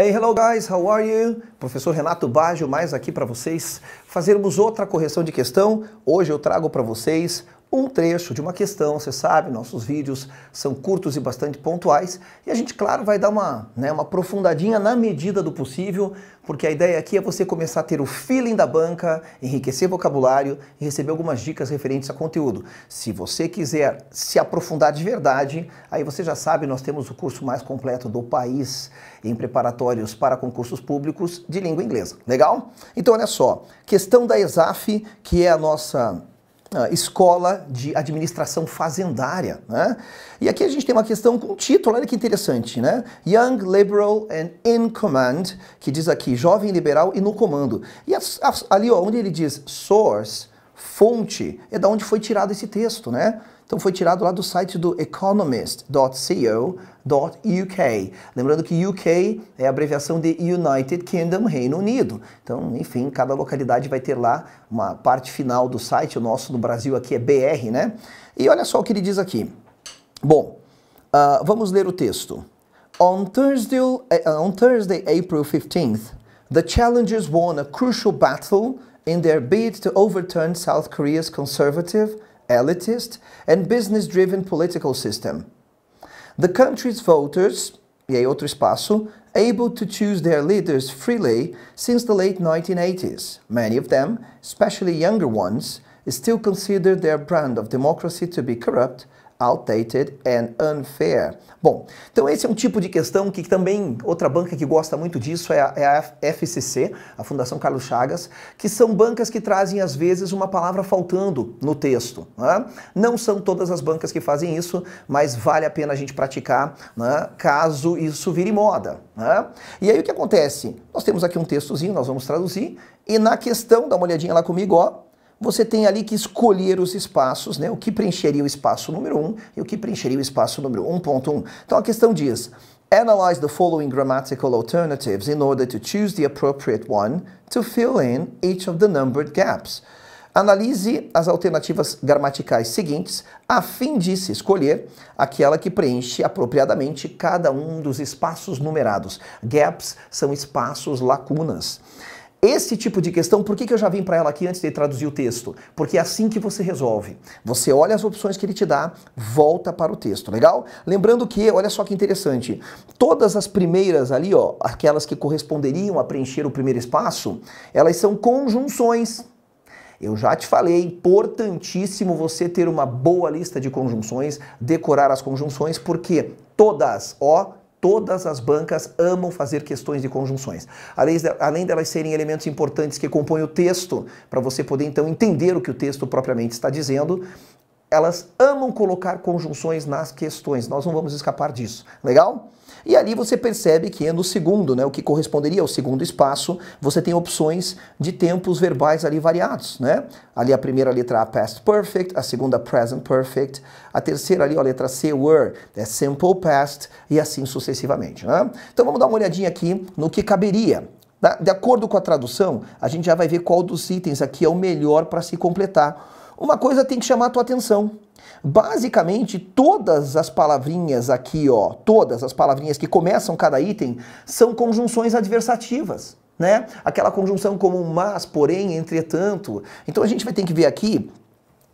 Hey, hello guys, how are you? Professor Renato Baggio mais aqui para vocês fazermos outra correção de questão. Hoje eu trago para vocês um trecho de uma questão, você sabe, nossos vídeos são curtos e bastante pontuais, e a gente, claro, vai dar uma, né, uma aprofundadinha na medida do possível, porque a ideia aqui é você começar a ter o feeling da banca, enriquecer vocabulário e receber algumas dicas referentes a conteúdo. Se você quiser se aprofundar de verdade, aí você já sabe, nós temos o curso mais completo do país em preparatórios para concursos públicos de língua inglesa. Legal? Então, olha só, questão da ESAF, que é a nossa ah, escola de administração fazendária. Né? E aqui a gente tem uma questão com o título, olha que interessante, né? Young Liberal and in Command, que diz aqui, jovem liberal e no comando. E as, as, ali ó, onde ele diz source, fonte, é da onde foi tirado esse texto, né? Então foi tirado lá do site do economist.co.uk. Lembrando que UK é a abreviação de United Kingdom, Reino Unido. Então, enfim, cada localidade vai ter lá uma parte final do site. O nosso no Brasil aqui é BR, né? E olha só o que ele diz aqui. Bom, uh, vamos ler o texto. On Thursday, uh, on Thursday, April 15th, the challengers won a crucial battle in their bid to overturn South Korea's conservative elitist and business-driven political system. The country's voters, e outro espaço, able to choose their leaders freely since the late 1980s. Many of them, especially younger ones, still consider their brand of democracy to be corrupt outdated and unfair. Bom, então esse é um tipo de questão que também outra banca que gosta muito disso é a, é a, FCC, a Fundação Carlos Chagas, que são bancas que trazem às vezes uma palavra faltando no texto. Né? Não são todas as bancas que fazem isso, mas vale a pena a gente praticar né? caso isso vire moda. Né? E aí o que acontece? Nós temos aqui um textozinho, nós vamos traduzir e na questão, dá uma olhadinha lá comigo, ó, você tem ali que escolher os espaços, né? o que preencheria o espaço número 1 e o que preencheria o espaço número 1.1. Então a questão diz: Analyze the following grammatical alternatives in order to choose the appropriate one to fill in each of the numbered gaps. Analise as alternativas gramaticais seguintes a fim de se escolher aquela que preenche apropriadamente cada um dos espaços numerados. Gaps são espaços lacunas. Esse tipo de questão, por que, que eu já vim para ela aqui antes de traduzir o texto? Porque é assim que você resolve. Você olha as opções que ele te dá, volta para o texto, legal? Lembrando que, olha só que interessante, todas as primeiras ali, ó, aquelas que corresponderiam a preencher o primeiro espaço, elas são conjunções. Eu já te falei, importantíssimo você ter uma boa lista de conjunções, decorar as conjunções, porque todas, ó, Todas as bancas amam fazer questões de conjunções. Além delas serem elementos importantes que compõem o texto, para você poder então entender o que o texto propriamente está dizendo, elas amam colocar conjunções nas questões. Nós não vamos escapar disso. Legal? E ali você percebe que é no segundo, né, o que corresponderia ao segundo espaço, você tem opções de tempos verbais ali variados, né? Ali a primeira letra A, past perfect, a segunda present perfect, a terceira ali a letra C, were, é simple past e assim sucessivamente, né? Então vamos dar uma olhadinha aqui no que caberia. Tá? De acordo com a tradução, a gente já vai ver qual dos itens aqui é o melhor para se completar uma coisa tem que chamar a tua atenção. Basicamente, todas as palavrinhas aqui, ó, todas as palavrinhas que começam cada item são conjunções adversativas. Né? Aquela conjunção como mas, porém, entretanto. Então a gente vai ter que ver aqui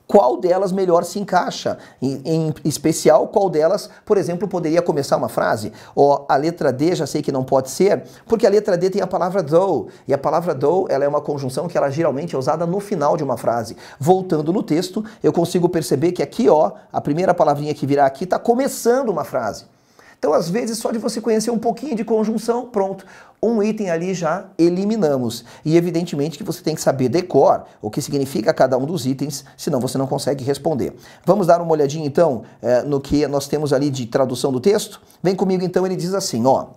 qual delas melhor se encaixa, em, em, especial qual delas, por exemplo, poderia começar uma frase, ou a letra D já sei que não pode ser, porque a letra D tem a palavra though, e a palavra though ela é uma conjunção que ela geralmente é usada no final de uma frase. Voltando no texto, eu consigo perceber que aqui ó, a primeira palavrinha que virá aqui está começando uma frase. Então, às vezes, só de você conhecer um pouquinho de conjunção, pronto. Um item ali já eliminamos. E evidentemente que você tem que saber decor o que significa cada um dos itens, senão você não consegue responder. Vamos dar uma olhadinha então eh, no que nós temos ali de tradução do texto? Vem comigo então, ele diz assim, ó.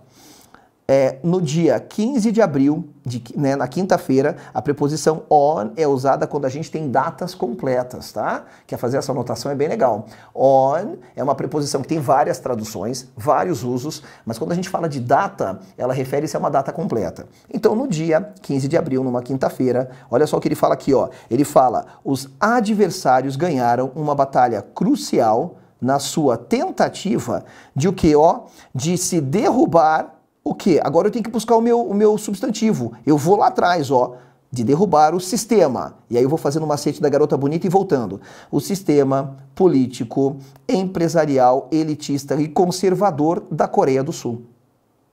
É, no dia 15 de abril, de, né, na quinta-feira, a preposição on é usada quando a gente tem datas completas, tá? Quer fazer essa anotação é bem legal. On é uma preposição que tem várias traduções, vários usos, mas quando a gente fala de data, ela refere-se a uma data completa. Então, no dia 15 de abril, numa quinta-feira, olha só o que ele fala aqui, ó. Ele fala: os adversários ganharam uma batalha crucial na sua tentativa de o que, ó? De se derrubar o quê? Agora eu tenho que buscar o meu, o meu substantivo. Eu vou lá atrás, ó, de derrubar o sistema. E aí eu vou fazendo o macete da garota bonita e voltando. O sistema político, empresarial, elitista e conservador da Coreia do Sul.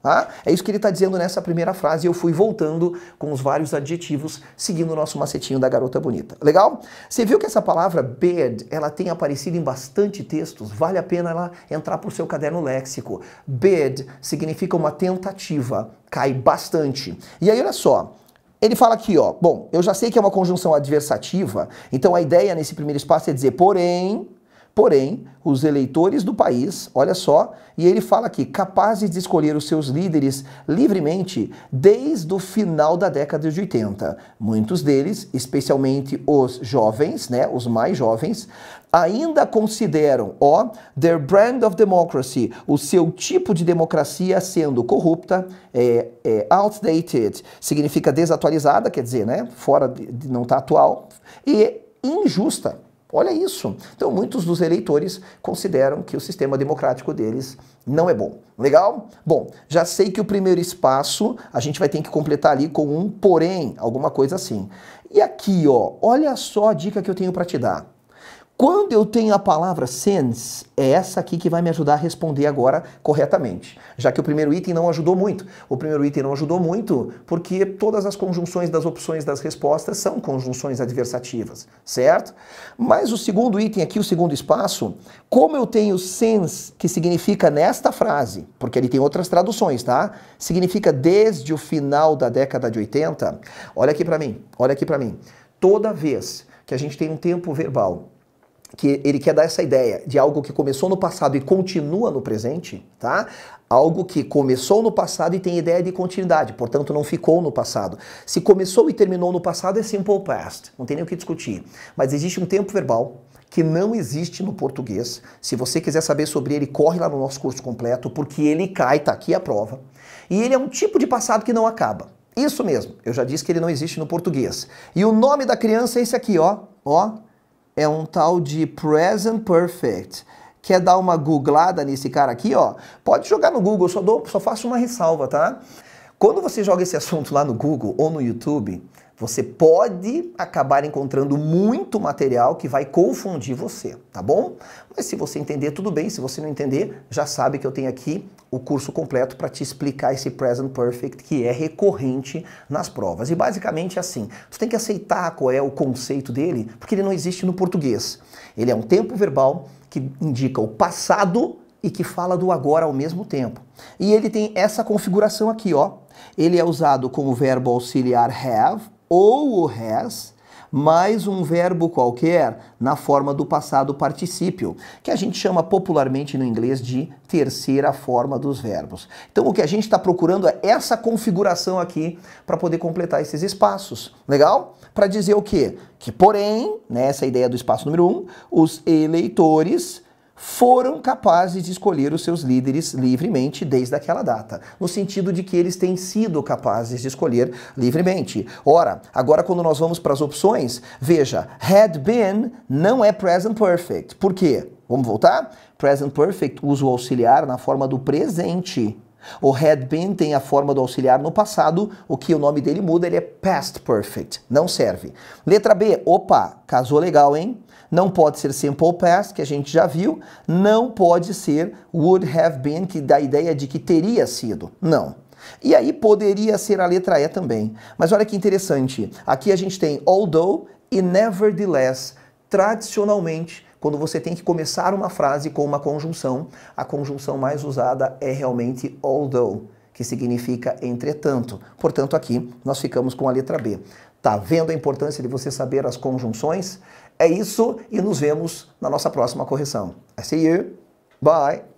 Tá? É isso que ele está dizendo nessa primeira frase. Eu fui voltando com os vários adjetivos, seguindo o nosso macetinho da garota bonita. Legal? Você viu que essa palavra bed, ela tem aparecido em bastante textos. Vale a pena ela entrar para o seu caderno léxico. Bed significa uma tentativa. Cai bastante. E aí, olha só. Ele fala aqui, ó. Bom, eu já sei que é uma conjunção adversativa, então a ideia nesse primeiro espaço é dizer, porém, porém, os eleitores do país, olha só, e ele fala aqui, capazes de escolher os seus líderes livremente desde o final da década de 80. Muitos deles, especialmente os jovens, né, os mais jovens, ainda consideram, ó, their brand of democracy, o seu tipo de democracia sendo corrupta, é, é outdated, significa desatualizada, quer dizer, né, fora, de, não está atual, e injusta. Olha isso. Então, muitos dos eleitores consideram que o sistema democrático deles não é bom. Legal? Bom, já sei que o primeiro espaço a gente vai ter que completar ali com um porém, alguma coisa assim. E aqui, ó, olha só a dica que eu tenho para te dar. Quando eu tenho a palavra sense, é essa aqui que vai me ajudar a responder agora corretamente, já que o primeiro item não ajudou muito. O primeiro item não ajudou muito porque todas as conjunções das opções das respostas são conjunções adversativas, certo? Mas o segundo item aqui, o segundo espaço, como eu tenho sense, que significa nesta frase, porque ele tem outras traduções, tá? Significa desde o final da década de 80. Olha aqui para mim, olha aqui para mim. Toda vez que a gente tem um tempo verbal que ele quer dar essa ideia de algo que começou no passado e continua no presente, tá? Algo que começou no passado e tem ideia de continuidade, portanto não ficou no passado. Se começou e terminou no passado é simple past, não tem nem o que discutir. Mas existe um tempo verbal que não existe no português. Se você quiser saber sobre ele, corre lá no nosso curso completo, porque ele cai, tá aqui a prova. E ele é um tipo de passado que não acaba. Isso mesmo, eu já disse que ele não existe no português. E o nome da criança é esse aqui, ó, ó, é um tal de Present Perfect. Quer dar uma googlada nesse cara aqui, ó? Pode jogar no Google, só, dou, só faço uma ressalva, tá? Quando você joga esse assunto lá no Google ou no YouTube, você pode acabar encontrando muito material que vai confundir você, tá bom? Mas se você entender, tudo bem. Se você não entender, já sabe que eu tenho aqui o curso completo para te explicar esse present perfect que é recorrente nas provas. E basicamente é assim: você tem que aceitar qual é o conceito dele, porque ele não existe no português. Ele é um tempo verbal que indica o passado e que fala do agora ao mesmo tempo. E ele tem essa configuração aqui, ó. Ele é usado como verbo auxiliar have ou o has, mais um verbo qualquer na forma do passado particípio, que a gente chama popularmente no inglês de terceira forma dos verbos. Então, o que a gente está procurando é essa configuração aqui para poder completar esses espaços. Legal? Para dizer o quê? Que, porém, né, é ideia do espaço número um, os eleitores foram capazes de escolher os seus líderes livremente desde aquela data, no sentido de que eles têm sido capazes de escolher livremente. Ora, agora quando nós vamos para as opções, veja, had been não é present perfect. Por quê? Vamos voltar? Present perfect usa o auxiliar na forma do presente. O had been tem a forma do auxiliar no passado, o que o nome dele muda, ele é past perfect, não serve. Letra B, opa, casou legal, hein? Não pode ser simple past, que a gente já viu, não pode ser would have been, que dá a ideia de que teria sido, não. E aí poderia ser a letra E também. Mas olha que interessante, aqui a gente tem although e nevertheless, tradicionalmente quando você tem que começar uma frase com uma conjunção, a conjunção mais usada é realmente although, que significa entretanto. Portanto, aqui nós ficamos com a letra B. Tá vendo a importância de você saber as conjunções? É isso e nos vemos na nossa próxima correção. I see you. Bye.